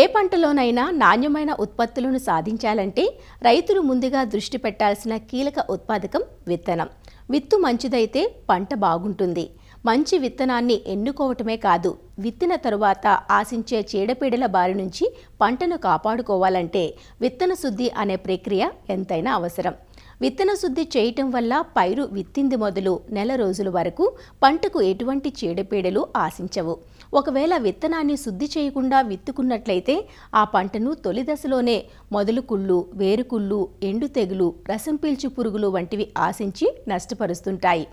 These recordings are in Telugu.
ఏ పంటలోనైనా నాణ్యమైన ఉత్పత్తులను సాధించాలంటే రైతులు ముందుగా దృష్టి పెట్టాల్సిన కీలక ఉత్పాదకం విత్తనం విత్తు మంచిదైతే పంట బాగుంటుంది మంచి విత్తనాన్ని ఎన్నుకోవటమే కాదు విత్తిన తరువాత ఆశించే చీడపీడల బారి నుంచి పంటను కాపాడుకోవాలంటే విత్తన శుద్ధి అనే ప్రక్రియ ఎంతైనా అవసరం విత్తన శుద్ధి చేయటం వల్ల పైరు విత్తింది మొదలు నెల రోజుల వరకు పంటకు ఎటువంటి చీడపీడలు ఆశించవు ఒకవేళ విత్తనాన్ని శుద్ధి చేయకుండా విత్తుకున్నట్లయితే ఆ పంటను తొలి దశలోనే మొదలుకుళ్ళు వేరుకుళ్ళు ఎండు తెగులు రసం పీల్చు పురుగులు వంటివి ఆశించి నష్టపరుస్తుంటాయి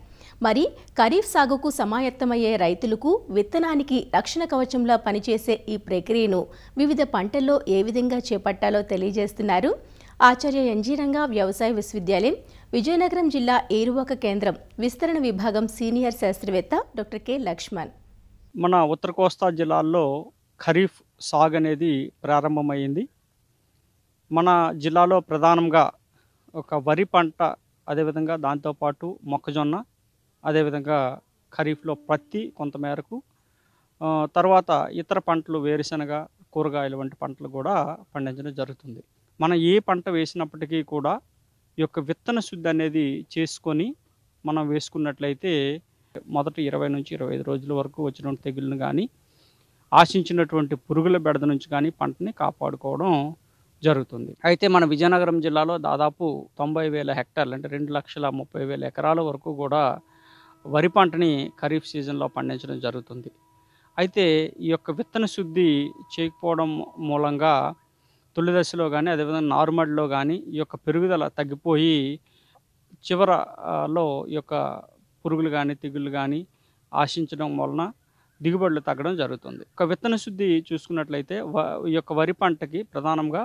మరి ఖరీఫ్ సాగుకు సమాయత్తమయ్యే రైతులకు విత్తనానికి రక్షణ కవచంలో పనిచేసే ఈ ప్రక్రియను వివిధ పంటల్లో ఏ విధంగా చేపట్టాలో తెలియజేస్తున్నారు ఆచార్య ఎంజీరంగా వ్యవసాయ విశ్వవిద్యాలయం విజయనగరం జిల్లా ఏరువాక కేంద్రం విస్తరణ విభాగం సీనియర్ శాస్త్రవేత్త డాక్టర్ కె లక్ష్మణ్ మన ఉత్తర కోస్తా జిల్లాల్లో ఖరీఫ్ సాగు అనేది ప్రారంభమైంది మన జిల్లాలో ప్రధానంగా ఒక వరి పంట అదేవిధంగా దాంతోపాటు మొక్కజొన్న అదేవిధంగా ఖరీఫ్లో పత్తి కొంతమేరకు తర్వాత ఇతర పంటలు వేరుశనగ కూరగాయలు వంటి పంటలు కూడా పండించడం జరుగుతుంది మనం ఏ పంట వేసినప్పటికీ కూడా ఈ యొక్క విత్తన శుద్ధి అనేది చేసుకొని మనం వేసుకున్నట్లయితే మొదటి ఇరవై నుంచి ఇరవై ఐదు రోజుల వరకు వచ్చినటువంటి తెగుళ్ళను కానీ ఆశించినటువంటి పురుగుల బెడద నుంచి కానీ పంటని కాపాడుకోవడం జరుగుతుంది అయితే మన విజయనగరం జిల్లాలో దాదాపు తొంభై వేల హెక్టార్లు అంటే రెండు లక్షల ముప్పై వేల ఎకరాల వరకు కూడా వరి పంటని ఖరీఫ్ సీజన్లో పండించడం జరుగుతుంది అయితే ఈ యొక్క విత్తన శుద్ధి చేయకపోవడం మూలంగా తొలి దశలో కానీ అదేవిధంగా నార్మల్లో కానీ ఈ యొక్క పెరుగుదల తగ్గిపోయి చివరలో ఈ యొక్క పురుగులు కానీ తెగుళ్ళు కానీ ఆశించడం వలన దిగుబడులు తగ్గడం జరుగుతుంది ఒక విత్తన శుద్ధి చూసుకున్నట్లయితే ఈ యొక్క వరి పంటకి ప్రధానంగా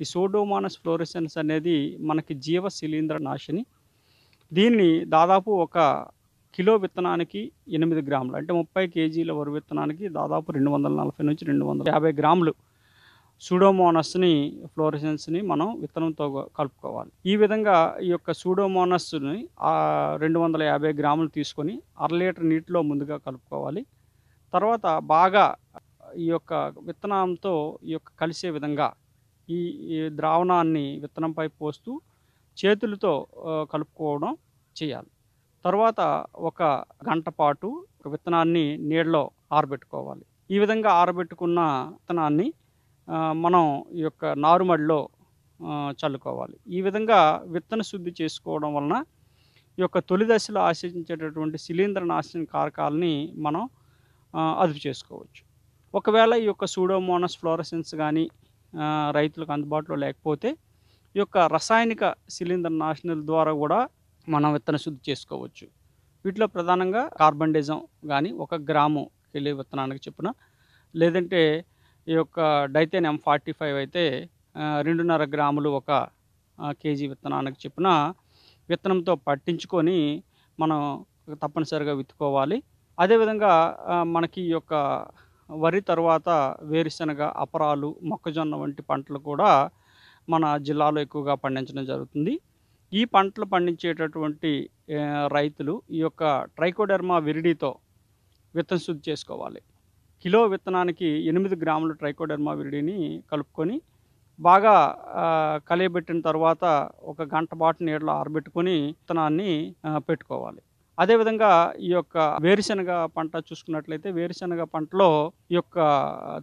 ఈ సోడోమానస్ ఫ్లోరిసెన్స్ అనేది మనకి జీవ శిలీంద్ర నాశిని దీన్ని దాదాపు ఒక కిలో విత్తనానికి ఎనిమిది గ్రాములు అంటే ముప్పై కేజీల వరి విత్తనానికి దాదాపు రెండు వందల నలభై నుంచి రెండు వందల యాభై గ్రాములు సూడోమోనస్ని ఫ్లోరసెన్స్ని మనం విత్తనంతో కలుపుకోవాలి ఈ విధంగా ఈ యొక్క సూడోమోనస్ని రెండు వందల యాభై గ్రాములు తీసుకొని అర లీటర్ నీటిలో ముందుగా కలుపుకోవాలి తర్వాత బాగా ఈ యొక్క విత్తనంతో ఈ యొక్క కలిసే విధంగా ఈ ద్రావణాన్ని విత్తనంపై పోస్తూ చేతులతో కలుపుకోవడం చేయాలి తర్వాత ఒక గంట పాటు విత్తనాన్ని నీడలో ఆరబెట్టుకోవాలి ఈ విధంగా ఆరబెట్టుకున్న విత్తనాన్ని మనం ఈ యొక్క నారుమడిలో చల్లుకోవాలి ఈ విధంగా విత్తన శుద్ధి చేసుకోవడం వలన ఈ యొక్క తొలి దశలో ఆశించేటటువంటి శిలీంద్ర నాశనం కారకాలని మనం అదుపు చేసుకోవచ్చు ఒకవేళ ఈ యొక్క సూడోమోనస్ ఫ్లోరసెన్స్ కానీ రైతులకు అందుబాటులో లేకపోతే ఈ యొక్క రసాయనిక శిలీంద్ర నాశనల ద్వారా కూడా మనం విత్తన శుద్ధి చేసుకోవచ్చు వీటిలో ప్రధానంగా డిజం కానీ ఒక గ్రాము కిలో విత్తనానికి చెప్పిన లేదంటే ఈ యొక్క డైతేన్ ఎం ఫార్టీ ఫైవ్ అయితే రెండున్నర గ్రాములు ఒక కేజీ విత్తనానికి చెప్పిన విత్తనంతో పట్టించుకొని మనం తప్పనిసరిగా విత్తుకోవాలి అదేవిధంగా మనకి ఈ యొక్క వరి తర్వాత వేరుశనగ అపరాలు మొక్కజొన్న వంటి పంటలు కూడా మన జిల్లాలో ఎక్కువగా పండించడం జరుగుతుంది ఈ పంటలు పండించేటటువంటి రైతులు ఈ యొక్క ట్రైకోడెర్మా విరిడితో విత్తన శుద్ధి చేసుకోవాలి కిలో విత్తనానికి ఎనిమిది గ్రాముల ట్రైకోడర్మా విరిడిని కలుపుకొని బాగా కలియబెట్టిన తర్వాత ఒక గంట పాటు నీడలో ఆరబెట్టుకొని విత్తనాన్ని పెట్టుకోవాలి అదేవిధంగా ఈ యొక్క వేరుశనగ పంట చూసుకున్నట్లయితే వేరుశనగ పంటలో ఈ యొక్క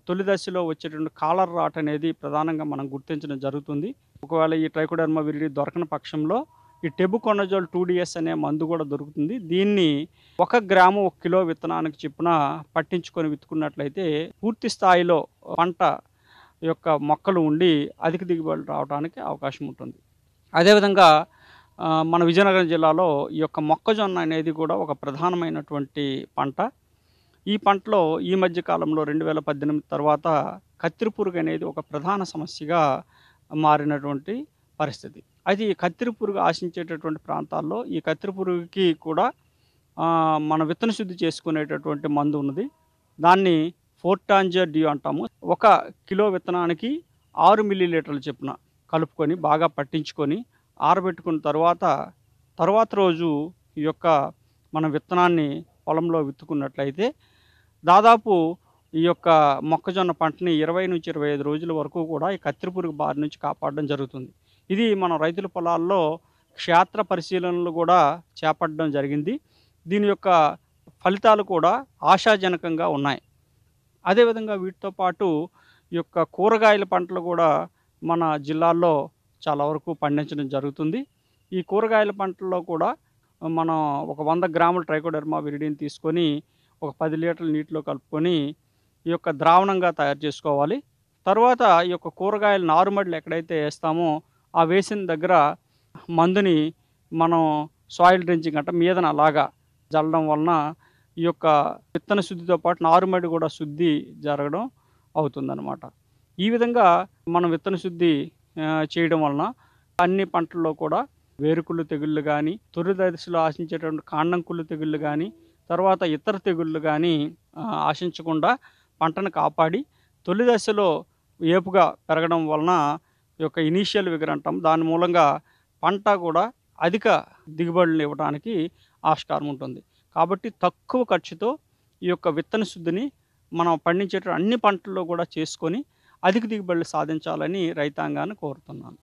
తొలి దశలో వచ్చేటువంటి కాలర్ రాట్ అనేది ప్రధానంగా మనం గుర్తించడం జరుగుతుంది ఒకవేళ ఈ ట్రైకోడర్మా విరిడి దొరకని పక్షంలో ఈ కొనజోల్ టూ డిఎస్ అనే మందు కూడా దొరుకుతుంది దీన్ని ఒక గ్రాము ఒక కిలో విత్తనానికి చెప్పున పట్టించుకొని విత్తుకున్నట్లయితే పూర్తి స్థాయిలో పంట యొక్క మొక్కలు ఉండి అధిక దిగుబడి రావడానికి అవకాశం ఉంటుంది అదేవిధంగా మన విజయనగరం జిల్లాలో ఈ యొక్క మొక్కజొన్న అనేది కూడా ఒక ప్రధానమైనటువంటి పంట ఈ పంటలో ఈ మధ్య కాలంలో రెండు వేల పద్దెనిమిది తర్వాత కత్తిరిపురుగు అనేది ఒక ప్రధాన సమస్యగా మారినటువంటి పరిస్థితి అది కత్తిరి పురుగు ఆశించేటటువంటి ప్రాంతాల్లో ఈ కత్తిరి పురుగుకి కూడా మన విత్తన శుద్ధి చేసుకునేటటువంటి మందు ఉన్నది దాన్ని ఫోర్టాంజర్ డ్యూ అంటాము ఒక కిలో విత్తనానికి ఆరు మిల్లీ లీటర్లు చెప్పున కలుపుకొని బాగా పట్టించుకొని ఆరబెట్టుకున్న తర్వాత తర్వాత రోజు ఈ యొక్క మన విత్తనాన్ని పొలంలో విత్తుకున్నట్లయితే దాదాపు ఈ యొక్క మొక్కజొన్న పంటని ఇరవై నుంచి ఇరవై ఐదు రోజుల వరకు కూడా ఈ పురుగు బారి నుంచి కాపాడడం జరుగుతుంది ఇది మన రైతుల పొలాల్లో క్షేత్ర పరిశీలనలు కూడా చేపట్టడం జరిగింది దీని యొక్క ఫలితాలు కూడా ఆశాజనకంగా ఉన్నాయి అదేవిధంగా వీటితో పాటు ఈ యొక్క కూరగాయల పంటలు కూడా మన జిల్లాల్లో చాలా వరకు పండించడం జరుగుతుంది ఈ కూరగాయల పంటల్లో కూడా మనం ఒక వంద గ్రాముల ట్రైకోడర్మా విరిడిని తీసుకొని ఒక పది లీటర్ల నీటిలో కలుపుకొని ఈ యొక్క ద్రావణంగా తయారు చేసుకోవాలి తర్వాత ఈ యొక్క కూరగాయల నారుమడులు ఎక్కడైతే వేస్తామో ఆ వేసిన దగ్గర మందుని మనం సాయిల్ డ్రెంచింగ్ అంటే మీదన అలాగా జల్లడం వలన ఈ యొక్క విత్తన శుద్ధితో పాటు నారుమడి కూడా శుద్ధి జరగడం అవుతుందన్నమాట ఈ విధంగా మనం విత్తన శుద్ధి చేయడం వలన అన్ని పంటల్లో కూడా వేరుకుళ్ళు తెగుళ్ళు కానీ తొలి దశలో ఆశించేటువంటి కుళ్ళు తెగుళ్ళు కానీ తర్వాత ఇతర తెగుళ్ళు కానీ ఆశించకుండా పంటను కాపాడి తొలి దశలో ఏపుగా పెరగడం వలన యొక్క ఇనీషియల్ విగర్ అంటాం దాని మూలంగా పంట కూడా అధిక దిగుబడులు ఇవ్వడానికి ఆస్కారం ఉంటుంది కాబట్టి తక్కువ ఖర్చుతో ఈ యొక్క విత్తన శుద్ధిని మనం పండించేట అన్ని పంటల్లో కూడా చేసుకొని అధిక దిగుబడులు సాధించాలని రైతాంగాన్ని కోరుతున్నాను